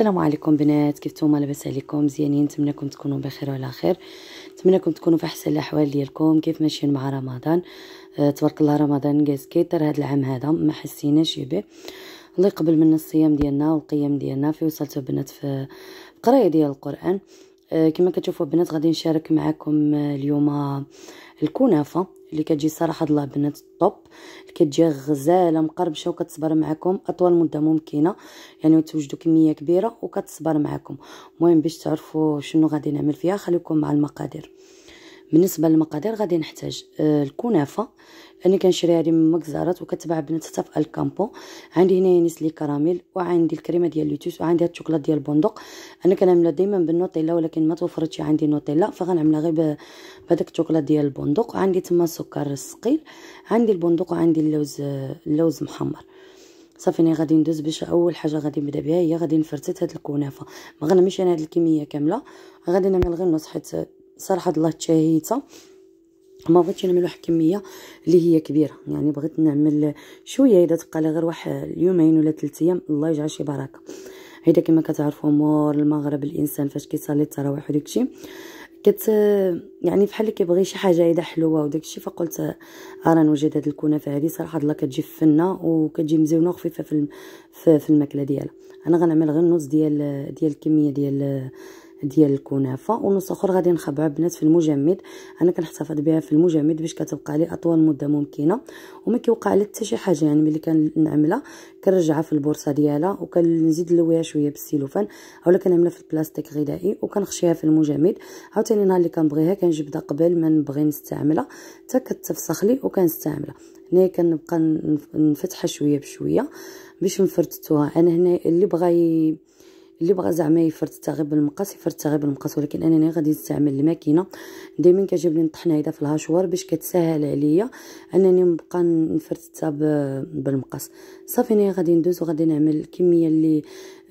السلام عليكم بنات كيف نتوما لاباس عليكم مزيانين نتمنىكم تكونوا بخير وعلى خير نتمنىكم تكونوا في احسن الاحوال ديالكم كيف ماشيين مع رمضان أه تبارك الله رمضان جاز كيطير هذا العام هذا ما حسيناش به الله يقبل منا الصيام ديالنا والقيام ديالنا في وصلت بنات في القرايه ديال القران أه كما كتشوفوا بنات غادي نشارك معكم آه، اليوم الكنافه اللي كتجي صراحه الله بنات الطوب اللي كتجي غزاله مقربشه وكتصبر معكم اطول مده ممكنه يعني توجدوا كميه كبيره وكتصبر معكم المهم باش تعرفوا شنو غادي نعمل فيها خليكم مع المقادير بالنسبه للمقادير غادي نحتاج آه، الكنافه انا كنشري هذه من مكزارات وكتباع بنت حتى في الكامبو عندي هنا نيس لي كراميل وعندي الكريمه ديال لوتوس وعندي هاد الشوكولا ديال البندق انا كنعملها ديما بالنوتيلا ولكن ما توفرتش عندي نوتيلا فغنعملها غير بهذاك الشوكولا ديال البندق عندي تما السكر الثقيل عندي البندق وعندي اللوز اللوز محمر صافي انا غادي ندوز باش اول حاجه غادي نبدا بها هي غادي نفرتت هاد الكنافه ما غنعملش انا هاد الكميه كامله غادي نعمل غير نص حيت صراحه الله تشهيته ما بغيتش نعمل واحد الكميه اللي هي كبيره يعني بغيت نعمل شويه اذا تبقى لي غير واحد اليومين ولا ثلاث ايام الله يجعل شي بركه هيدا كما كتعرفوا مور المغرب الانسان فاش كيصلي التراويح وداكشي كت يعني بحال كيبغي شي حاجه اذا حلوه وداكشي فقلت ارا نوجد هاد الكنافه هادي صراحه الله كتجي فنه وكتجي مزيونه وخفيفه في في الماكله ديالها انا غنعمل غير نص ديال ديال الكميه ديال ديال الكنافه ونص اخر غادي نخبعها بنات في المجمد انا كنحتفظ بها في المجمد باش كتبقى لي اطول مده ممكنه وما كيوقع لي حتى شي حاجه يعني ملي كنعملها كنرجعها في البورصه ديالها وكنزيد نلويها شويه بالسيلوفان اولا كنعملها في البلاستيك غذائي وكنخشيها في المجمد عاوتاني نهار اللي كنبغيها كنجبدها قبل ما نبغي نستعملها حتى كتفسخ لي وكنستعملها هنايا كنبقى نفتحها شويه بشويه باش نفرتتوها انا هنا اللي بغى اللي بغى زعما يفرتها غير بالمقص يفرتها غير بالمقص ولكن انني غادي نستعمل الماكينه دائما كتجيب لي الطحنه هيدا في الهاشوار باش كتسهل عليا انني نبقى نفرتها بالمقص صافي انا غادي ندوز وغادي نعمل الكميه اللي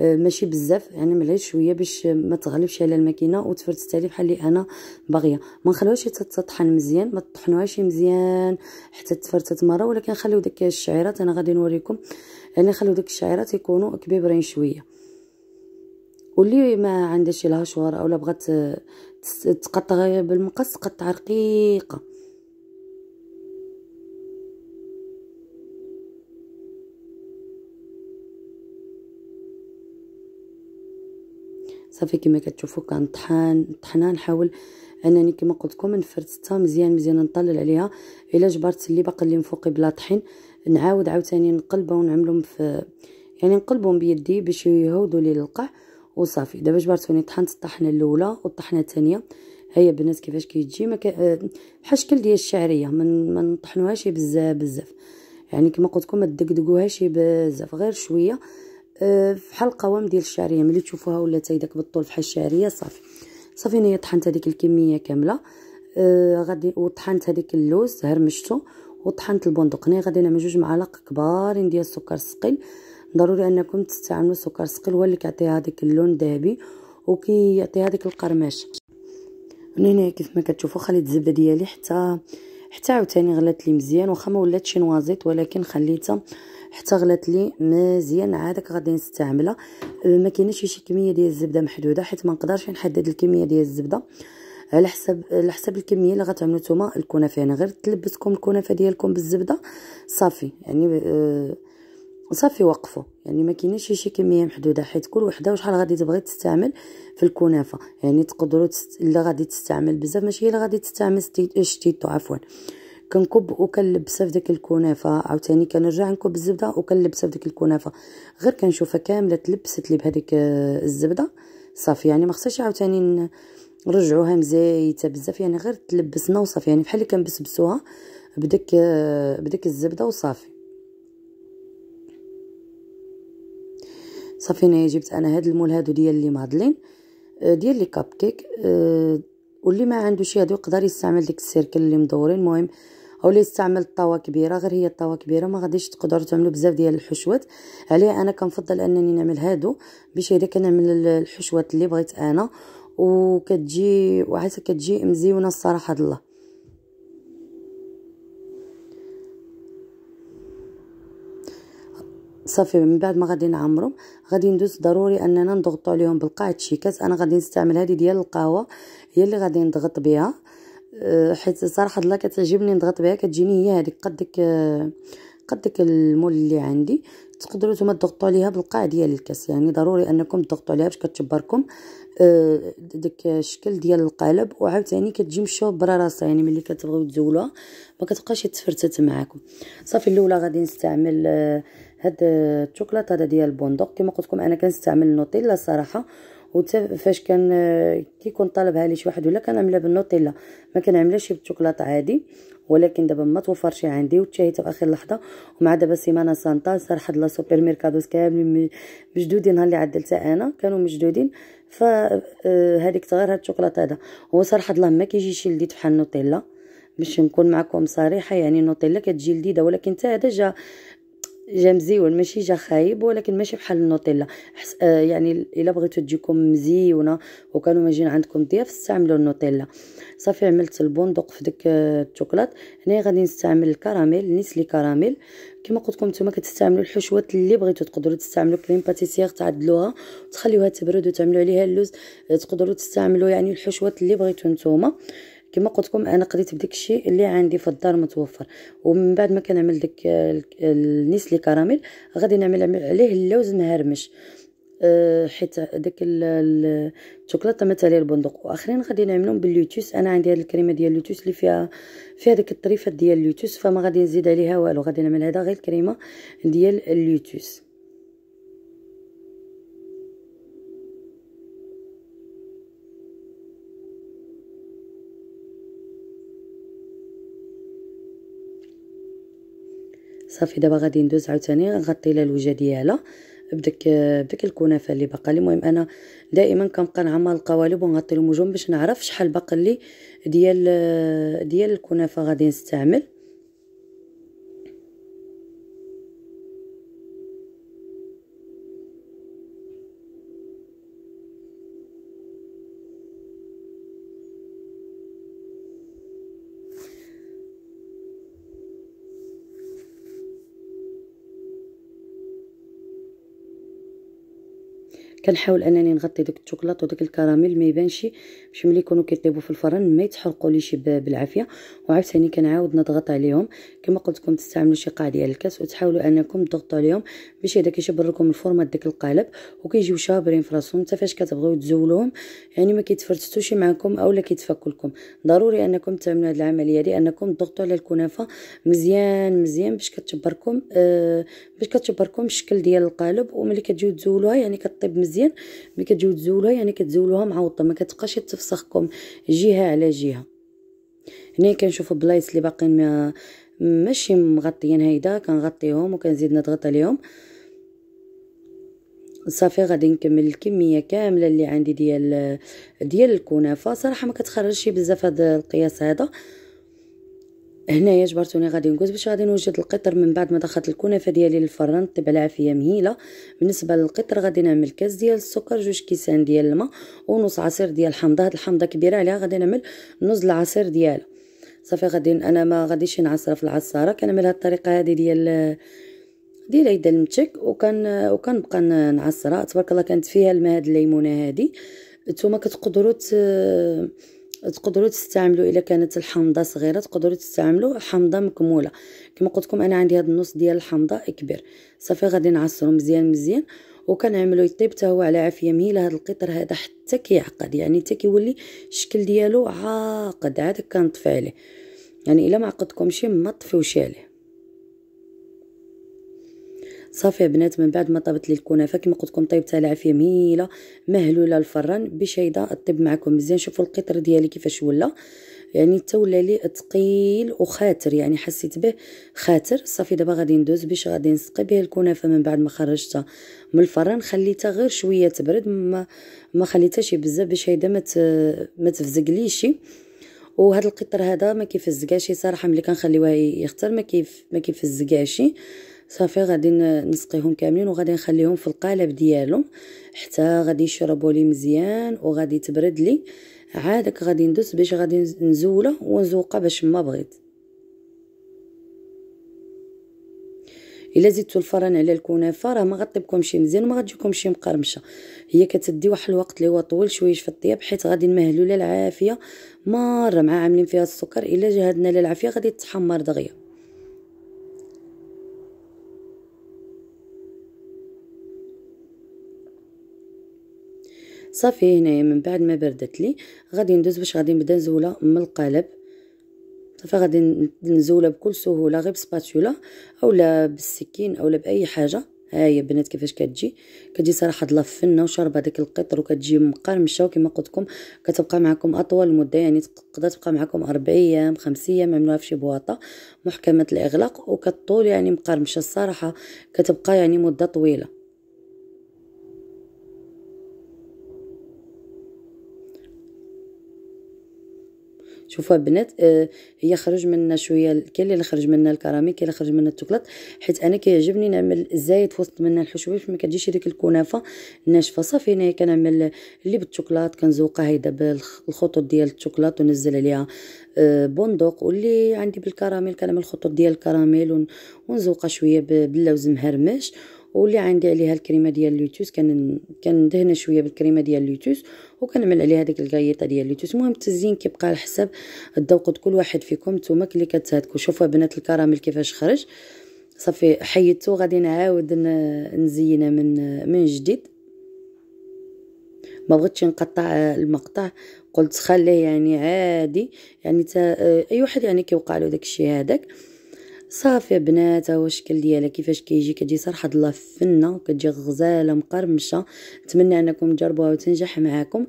آه، ماشي بزاف يعني ملعب شويه باش ما تغلبش على الماكينه وتفرتت لي بحال اللي انا باغيه ما نخليوهاش تطحن مزيان ما تطحنوهاش مزيان حتى تفرتت مره ولكن خليو داك الشعيرات انا غادي نوريكم يعني خليو داك الشعيرات يكونوا كبيبرين شويه واللي ما عندهاش لها الهشوار اولا بغات تقطع بالمقص قطع رقيقه صافي كما كتشوفوا كان طحان طحنا نحاول انني كما قلت لكم نفرتها مزيان مزيان نطلل عليها الا جبرت اللي باقي اللي من فوقي بلا طحين نعاود عاوتاني نقلبهم ونعملهم في يعني نقلبهم بيدي باش يهودوا لي القاع وصافي دابا جبرتوني طحنت الطحنه الاولى والطحنه الثانيه هيا بنات كيفاش كيجي ما آه، بحال شكل ديال الشعريه ما نطحنوهاش بزاف بزاف يعني كما قلت لكم ما تدقدقوهاش بزاف غير شويه آه، بحال القوام ديال الشعريه ملي تشوفوها ولا تايداك بالطول بحال الشعريه صافي صافي هنايا طحنت هذيك الكميه كامله آه، غادي وطحنت هذيك اللوز هرمشته وطحنت البندق هنا غادي نعمل جوج معالق كبارين ديال السكر الثقيل ضروري انكم تستعملوا سكر سقل هو اللي كيعطي هذاك اللون ذهبي وكيعطي هذاك القرمش من هنا كيف ما كتشوفوا خليت الزبده ديالي حتى حتى عاوتاني غلات لي مزيان واخا ما ولات شي نوازيط ولكن خليتها حتى غلات لي مزيان عادك غادي نستعملها ما كاينش شي كميه ديال الزبده محدوده حيت ما نقدرش نحدد الكميه ديال الزبده على حسب على حسب الكميه اللي غتعملوا نتوما الكنافه يعني غير تلبسكم الكنافه ديالكم بالزبده صافي يعني آه صافي وقفوا يعني ما كاينش شي كميه محدوده حيت كل وحده وشحال غادي تبغي تستعمل في الكنافه يعني تقدروا تست... اللي غادي تستعمل بزاف ماشي هي اللي غادي تستعمل ستي... شتيتو عفوا كنكب وكنلبسها في ديك الكنافه عاوتاني كنرجع نكب الزبده وكنلبسها في ديك الكنافه غير كنشوفها كامله تلبست لي بهذيك آه، الزبده صافي يعني ما خصهاش عاوتاني نرجعوها مزيته بزاف يعني غير تلبسنا وصافي يعني بحال اللي كنبسبسوها بداك آه، بداك الزبده وصافي صافي هنايا جبت انا هاد المول هادو ديال لي مادلين آه، ديال لي كاب كيك آه، واللي ما شي هادو يقدر يستعمل ديك السيركل اللي مدورين المهم لي يستعمل طاوة كبيرة غير هي الطاوة كبيرة ما غاديش تقدروا تعملوا بزاف ديال الحشوات عليه انا كنفضل انني نعمل هادو باش هدا كنعمل الحشوات اللي بغيت انا وكتجي وعسى كتجي مزيونه الصراحه الله صافي من بعد ما غادي نعمرهم غادي ندوز ضروري اننا نضغطوا عليهم بالقاعد كاس انا غادي نستعمل هذه ديال القهوه هي اللي غادي نضغط بها أه، حيت صراحه الله كتعجبني نضغط بها كتجيني هي هذيك قدك قدك المول اللي عندي تقدروا نتوما تضغطوا عليها بالقاع ديال الكاس يعني ضروري انكم تضغطوا عليها باش كتجبركم أه، داك الشكل ديال القالب وعاوتاني كتجي مشوب برا راسها يعني ملي كتبغيو تزولوها ما كتبقاش تفرتت معاكم صافي الاولى غادي نستعمل أه، هاد الشوكولاته هذا ديال البندق كما قلت لكم انا كنستعمل النوتيلا صراحه وفاش فاش كان كيكون طالبها لي شي واحد ولا كنعملها بالنوتيلا ما كنعملهاش بالشوكولاط عادي ولكن دابا ما توفرش عندي وتشاهيتها في اخر لحظه ومع دابا سيمانه سانتا صراحه حد لا سوبر ميركادوس كاملين مجدودين نهار اللي عدلتها انا كانوا مجدودين فهذيك آه، تغير هاد الشوكولاط هذا هو صراحه الله ما كيجيش لذيذ بحال النوتيلا باش نكون معكم صريحه يعني النوتيلا كتجي لذيذه ولكن حتى هذا جا جا مزيون ماشي جا خايب ولكن ماشي بحال النوتيلا آه يعني الا بغيتو تجيكم مزيونه وكانوا ماجين عندكم ضياف استعملوا النوتيلا صافي عملت البندق في ديك آه، الشوكولات هنا غادي نستعمل الكراميل نيسلي كراميل كما قلت لكم نتوما كتستعملوا الحشوات اللي بغيتو تقدروا تستعملوا كريم باتيسير تعدلوها وتخليوها تبرد وتعملوا عليها اللوز آه، تقدروا تستعملوا يعني الحشوات اللي بغيتو نتوما كما قلت لكم انا قضيت بديك الشيء اللي عندي في الدار متوفر ومن بعد ما كنعمل ديك النسلي كراميل غادي نعمل عليه اللوز مهرمش أه، حيت داك الشوكولاته مثلا البندق واخرين غادي نعملهم باللوتوس انا عندي هاد الكريمه ديال اللوتوس اللي فيها فيها ديك الطريفات ديال اللوتوس فما غادي نزيد عليها والو غادي نعمل هذا غير الكريمه ديال اللوتوس صافي دابا غادي ندوز عاوتاني غنغطي لها الوجه ديالها بداك بداك الكنافه اللي باقا لي المهم انا دائما كنبقى نعمر القوالب ونغطي لهم وجههم باش نعرف شحال باقي لي ديال ديال الكنافه غادي نستعمل كنحاول انني نغطي داك الشوكولاط وداك الكراميل ما يبانش باش ملي يكونوا كيطيبوا في الفرن ما يتحرقوا ليش بالعافيه وعاوتاني كنعاود نضغط عليهم كما قلت لكم تستعملوا شي قاع ديال الكاس وتحاولوا انكم تضغطوا عليهم باش هذا كيشبر لكم الفورمه ديك القالب وكيجيو شابرين في راسهم حتى فاش كتبغيو تزولوهم يعني ما كيتفرتتوش معكم اولا كيتفكوا لكم ضروري انكم تعملوا هذه العمليه دي انكم تضغطوا على الكنافه مزيان مزيان باش كتجبركم آه باش كتجبركم الشكل ديال القالب وملي كتجيو تزولوها يعني كطيب مزيان مزيان ملي كتجيو تزولوها يعني كتزولوها معوضه ما كتبقاش تفسخكم جهه على جهه هنا كنشوفوا بلايص اللي باقيين ما ماشي مغطيين هيدا كنغطيهم وكنزيد نضغط عليهم صافي غادي نكمل الكميه كامله اللي عندي ديال ديال الكنافه صراحه ما كتخرجش بزاف هذا القياس هذا هنايا جبرتوني غادي نقص باش غادي نوجد القطر من بعد ما دخلت الكنافه ديالي للفران طيب العافيه مهيله بالنسبه للقطر غادي نعمل كاس ديال السكر جوج كيسان ديال الماء ونص عصير ديال الحامضه هاد الحامضه كبيره عليها غادي نعمل نص العصير ديالها صافي غادي انا ما غاديش نعصر في العصاره كنعمل هاد الطريقه هادي ديال ديال يد المتشك وكان وكنبقى نعصرها تبارك الله كانت فيها الماء هاد الليمونه هادي نتوما كتقدروا ت... تقدروا تستعملوا الا كانت الحامضه صغيره تقدروا تستعملوا حامضه مكموله كما قلت لكم انا عندي هذا النص ديال الحامضه كبير صافي غادي نعصرو مزيان مزيان وكنعملو يطيب حتى هو على عافيه مهيله هذا القطر هذا حتى كيعقد يعني حتى كيولي الشكل ديالو عاقد عاد كنطفي عليه يعني الا ما عقدكمش ما طفيوش عليه صافي بنات من بعد ما طابت لي الكنافه كما قلت لكم طيبتها العافيه مهيله مهلوله الفران بشيده طيب معكم مزيان شوفوا القطر ديالي كيفاش ولا يعني حتى ولا لي ثقيل وخاتر يعني حسيت به خاتر صافي دابا غادي ندوز باش غادي نسقي به الكنافه من بعد ما خرجتها من الفران خليتها غير شويه تبرد ما ما خليتهاش بزاف باش هيدا ما ما تفزقليش وهذا القطر هذا ما كيفزقاش صراحه ملي كنخليوه يختار ما كيف ما كيفزقاش صافي غادي نسقيهم كاملين وغادي نخليهم في القالب ديالهم حتى غادي يشربوا لي مزيان وغادي تبرد لي عادك غادي ندوس باش غادي نزوله ونزوقه باش ما بغيت الا زدتو الفرن على الكنافه راه ما غطيبكمش مزيان وما غتجيكمش مقرمشه هي كتدي واحد الوقت اللي هو طويل شويه في الطياب حيت غادي المهلوله العافيه مره مع عاملين فيها السكر الا جهدنا للعافيه غادي تحمر دغيا صافي هنايا من بعد ما بردت لي غادي ندوز باش غادي نبدا نزولها من القالب صافي غادي نزولها بكل سهوله غير بسباتولا اولا بالسكين اولا باي حاجه ها هي بنات كيفاش كتجي كتجي صراحه ظلاف فنه وشربه داك القطر وكتجي مقرمشه وكما قلت لكم كتبقى معكم اطول مده يعني تقدر تبقى معكم 40 ايام 5 ايام عملوها في شي بواطه محكمه الاغلاق وكطول يعني مقرمشه الصراحه كتبقى يعني مده طويله شوفوا البنات آه هي خرج منا شويه كاين اللي خرج منا الكراميل كاين اللي خرج منا التوكلات حيت انا كيعجبني نعمل الزايد في وسط منا الحشوه باش كتجيش هذيك الكنافه ناشفه صافي هنايا كنعمل اللي بالتوكلاط كنزوقها هيدا بالخطوط ديال الشوكولات ونزل عليها آه بندق واللي عندي بالكراميل كنعمل الخطوط ديال الكراميل ونزوقها شويه باللوز مهرمش واللي عندي عليها الكريمه ديال اللوتوس كان كندهنها شويه بالكريمه ديال الليتوس وكنعمل عليها ديك الكايطه ديال اللوتوس المهم التزيين كيبقى على حسب الذوق كل واحد فيكم نتوما اللي كتهدكو شوفوا بنات الكراميل كيفاش خرج صافي حيدته غادي نعاود نزينها من من جديد ما بغيتش نقطع المقطع قلت خليه يعني عادي يعني تا اي واحد يعني كيوقع له داكشي هذاك صافي بنات هو الشكل ديالها كيفاش كيجي كتجي صراحه الله فنه وكتجي غزاله مقرمشه نتمنى انكم تجربوها وتنجح معاكم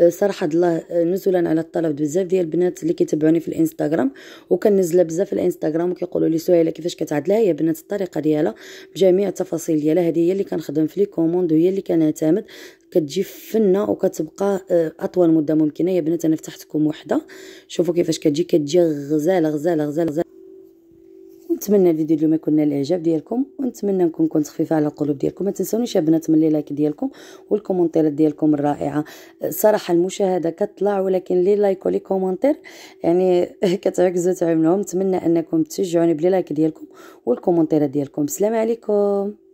آه، صراحه الله آه، نزولا على الطلب بزاف ديال البنات اللي كيتبعوني في الانستغرام وكنزل بزاف في الانستغرام وكيقولوا لي سهيله كيفاش كتعدلها يا بنات الطريقه ديالها بجميع التفاصيل ديالها هذه هي اللي كنخدم في لي كوموند وهي اللي كنعتمد كتجي فنه وكتبقى آه، اطول مده ممكنه يا بنات انا فتحتكم وحده شوفوا كيفاش كتجي كتجي غزاله غزاله غزاله, غزالة. نتمنى الفيديو اليوم يكون الاعجاب ديالكم ونتمنى نكون كنت خفيفه على القلوب ديالكم ما تنسونيش يا بنات من لايك ديالكم والكومونتيرات ديالكم الرائعه صراحه المشاهده كطلع ولكن لي لايك ولي كومونتير يعني كتعكزوا تعملوهم نتمنى انكم تشجعوني بلي لايك ديالكم والكومونتيرات ديالكم السلام عليكم